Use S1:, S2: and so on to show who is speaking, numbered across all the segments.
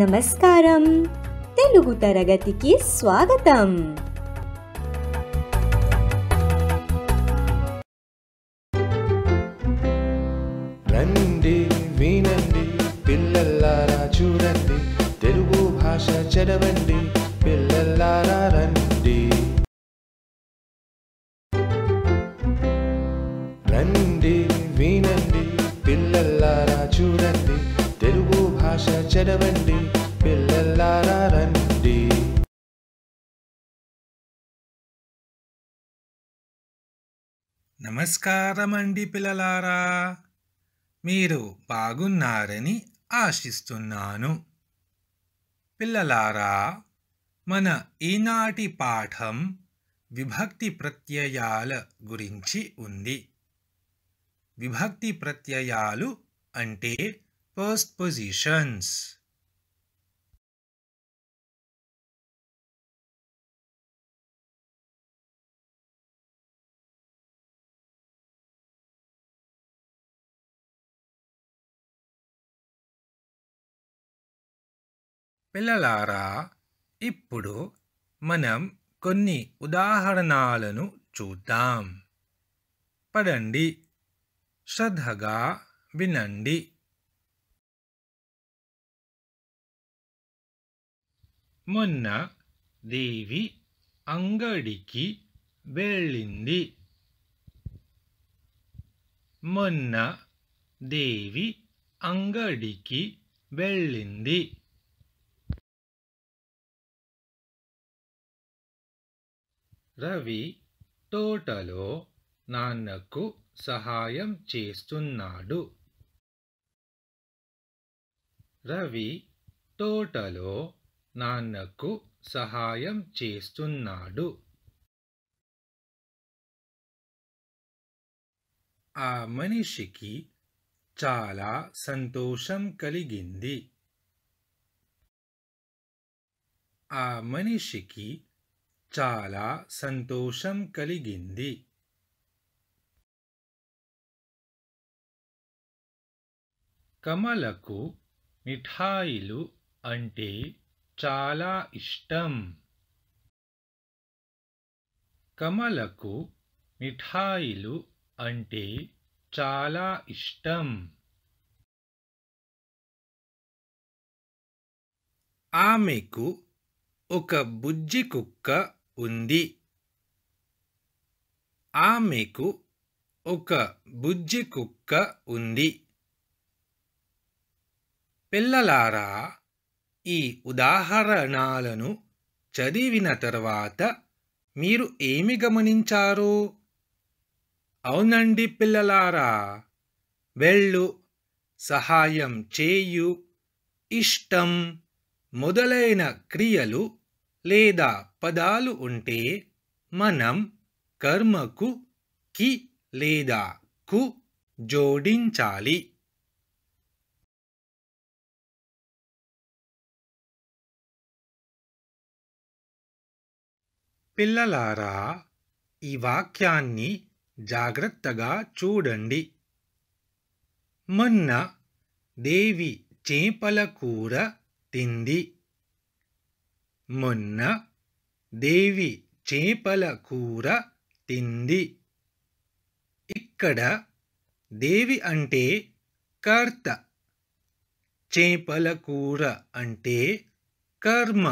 S1: నమస్కారం తెలుగు తరగతికి స్వాగతం రండి వినండి పిల్లల్లారా చూడండి తెలుగు భాష చదవండి పిల్లల్లారా నమస్కారమండి పిల్లలారా మీరు బాగున్నారని ఆశిస్తున్నాను పిల్లలారా మన ఈనాటి పాఠం విభక్తి ప్రత్యయాల గురించి ఉంది విభక్తి ప్రత్యయాలు అంటే పర్స్ట్ పొజిషన్స్ పిల్లలారా ఇప్పుడు మనం కొన్ని ఉదాహరణలను చూద్దాం పడండి శ్రద్ధగా వినండి మొన్న దేవి అంగడికి వెళ్ళింది మొన్న దేవి అంగడికి వెళ్ళింది రవి తోటలో నాన్నకు సహాయం చేస్తున్నాడు రవి తోటలో నాన్నకు సహాయం చేస్తున్నాడు ఆ మనిషికి చాలా సంతోషం కలిగింది ఆ మనిషికి చాలా సంతోషం కలిగింది కమలకు మిఠాయిలు అంటే చాలా ఇష్టం కమలకు మిఠాయిలు అంటే చాలా ఇష్టం ఆమెకు ఒక బుజ్జి కుక్క ఉంది ఆమెకు ఒక బుజ్జి కుక్క ఉంది పిల్లలారా ఈ ఉదాహరణాలను చదివిన తర్వాత మీరు ఏమి గమనించారు అవునండి పిల్లలారా వెళ్ళు సహాయం చేయు ఇష్టం మొదలైన క్రియలు లేదా పదాలు ఉంటే మనం కర్మకు కి లేదా కు జోడించాలి పిల్లలారా ఈ వాక్యాన్ని జాగ్రత్తగా చూడండి మొన్న దేవి చేపల కూర తింది మొన్న దేవి చేపల కూర తింది ఇక్కడ దేవి అంటే కర్త చేపల కూర అంటే కర్మ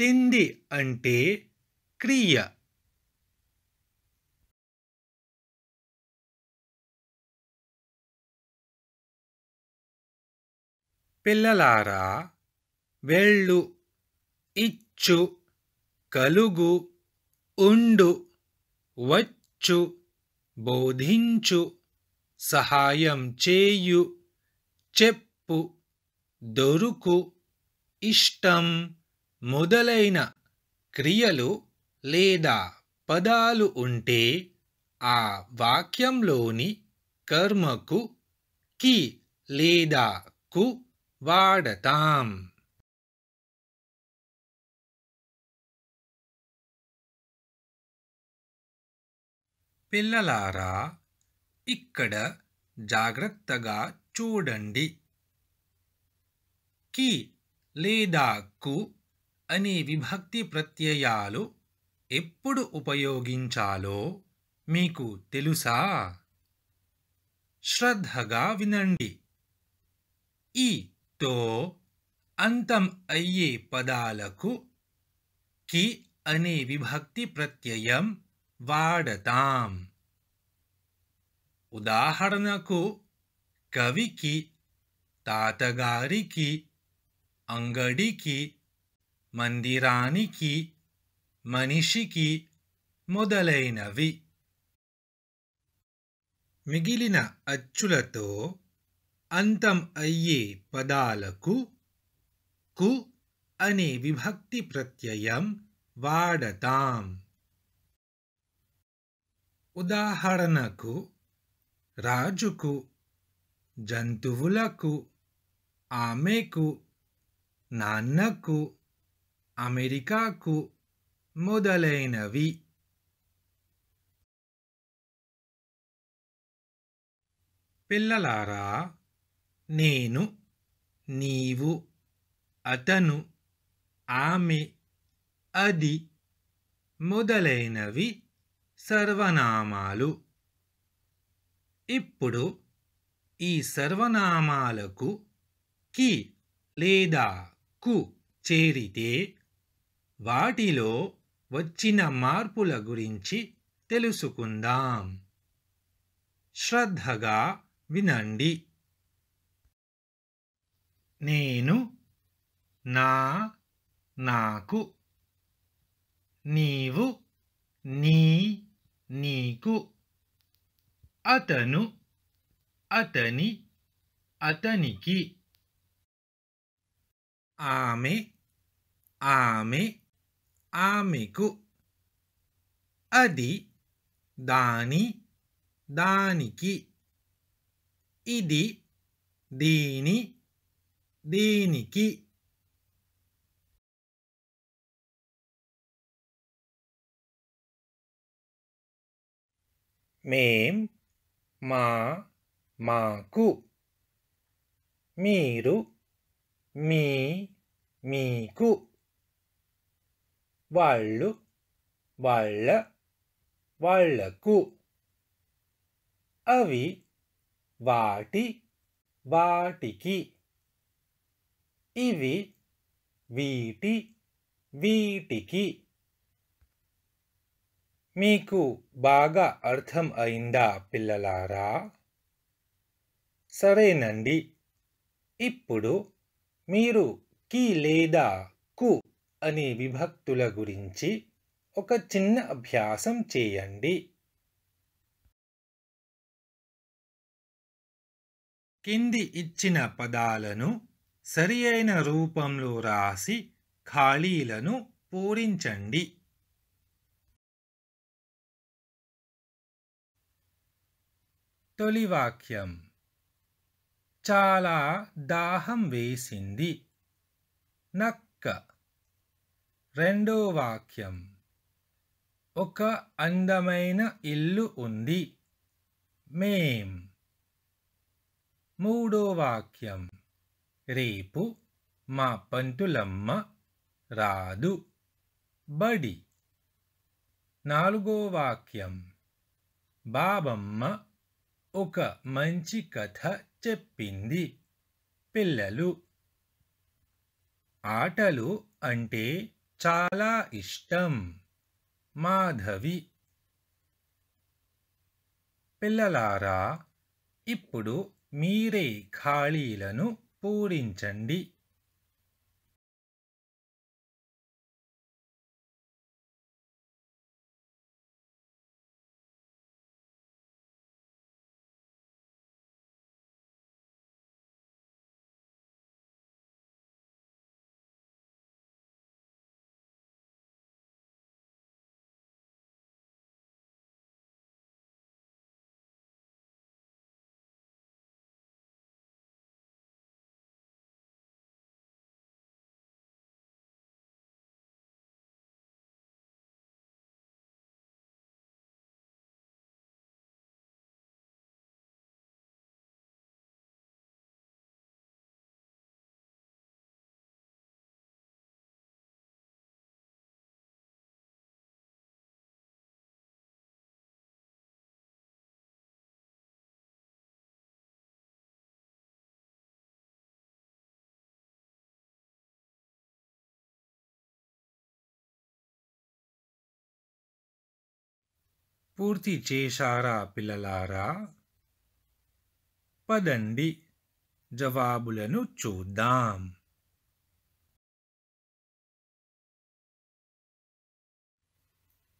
S1: తింది అంటే క్రియ
S2: పిల్లలారా
S1: వెళ్ళు ఇచ్చు కలుగు ఉండు వచ్చు బోధించు సహాయం చేయు చెప్పు దొరుకు ఇష్టం మొదలైన క్రియలు లేదా పదాలు ఉంటే ఆ వాక్యంలోని కర్మకు కి లేదా కు
S2: వాడతాం
S1: పిల్లలారా ఇక్కడ జాగ్రత్తగా చూడండి కి లేదా కు అనే విభక్తి ప్రత్యయాలు ఎప్పుడు ఉపయోగించాలో మీకు తెలుసా శ్రద్ధగా వినండి ఈ తో అంతం అయ్యే పదాలకు కి అనే విభక్తి ప్రత్యయం వాడతాం ఉదాహరణకు కవికి తాతగారికి అంగడికి మందిరానికి మనిషికి మొదలైనవి మిగిలిన అచ్చులతో అంతం అయ్యే పదాలకు కు అనే విభక్తి ప్రత్యయం వాడతాం ఉదాహరణకు రాజుకు జంతువులకు ఆమెకు నాన్నకు అమెరికాకు మొదలైనవి పిల్లలారా నేను నీవు అతను ఆమె అది మొదలైనవి సర్వనామాలు ఇప్పుడు ఈ సర్వనామాలకు కి లేదా కు చేరితే వాటిలో వచ్చిన మార్పుల గురించి తెలుసుకుందాం శ్రద్ధగా వినండి నేను నా నాకు నీవు నీ niku adanu adani adaniki ame ame ameku adi dani daniki idi dini
S2: diniki మేం మా
S1: మాకు మీరు మీ మీకు వాళ్ళు వాళ్ళ వాళ్లకు అవి వాటి వాటికి ఇవి వీటి వీటికి మీకు బాగా అర్థం అయిందా పిల్లలారా సరేనండి ఇప్పుడు మీరు కి లేదా కు అనే విభక్తుల గురించి ఒక చిన్న అభ్యాసం చేయండి కింది ఇచ్చిన పదాలను సరియైన రూపంలో రాసి ఖాళీలను పూరించండి తొలి వాక్యం చాలా దాహం వేసింది నక్క రెండో వాక్యం ఒక అందమైన ఇల్లు ఉంది మేం మూడో వాక్యం రేపు మా పంతులమ్మ రాదు బడి నాలుగో వాక్యం బాబమ్మ ఒక మంచి కథ చెప్పింది పిల్లలు ఆటలు అంటే చాలా ఇష్టం మాధవి పిల్లలారా ఇప్పుడు మీరే ఖాళీలను పూరించండి పూర్తి చేశారా పిల్లలారా పదండి జవాబులను చూద్దాం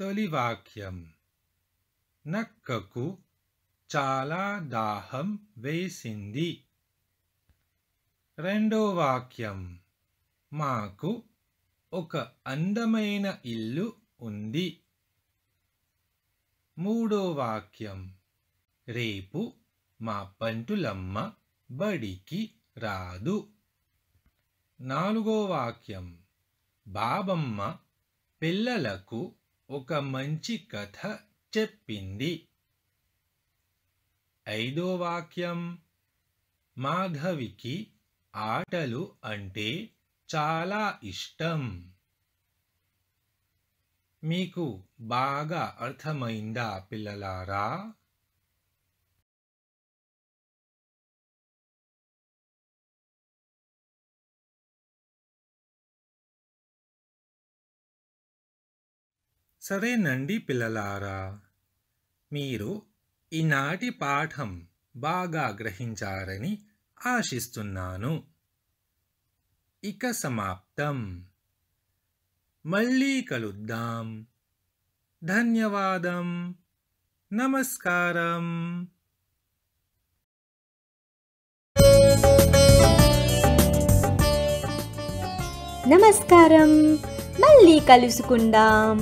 S1: తొలి వాక్యం నక్కకు చాలా దాహం వేసింది రెండో వాక్యం మాకు ఒక అందమైన ఇల్లు ఉంది మూడో వాక్యం రేపు మా పంటులమ్మ బడికి రాదు నాలుగో వాక్యం బాబమ్మ పిల్లలకు ఒక మంచి కథ చెప్పింది ఐదో వాక్యం మాధవికి ఆటలు అంటే చాలా ఇష్టం మీకు బాగా అర్థమైందా పిల్లలారా సరేనండి పిల్లలారా మీరు ఈనాటి పాఠం బాగా గ్రహించారని ఆశిస్తున్నాను ఇక సమాప్తం మళ్ళీ కలుద్దాం ధన్యవాదం నమస్కారం నమస్కారం మళ్ళీ కలుసుకుందాం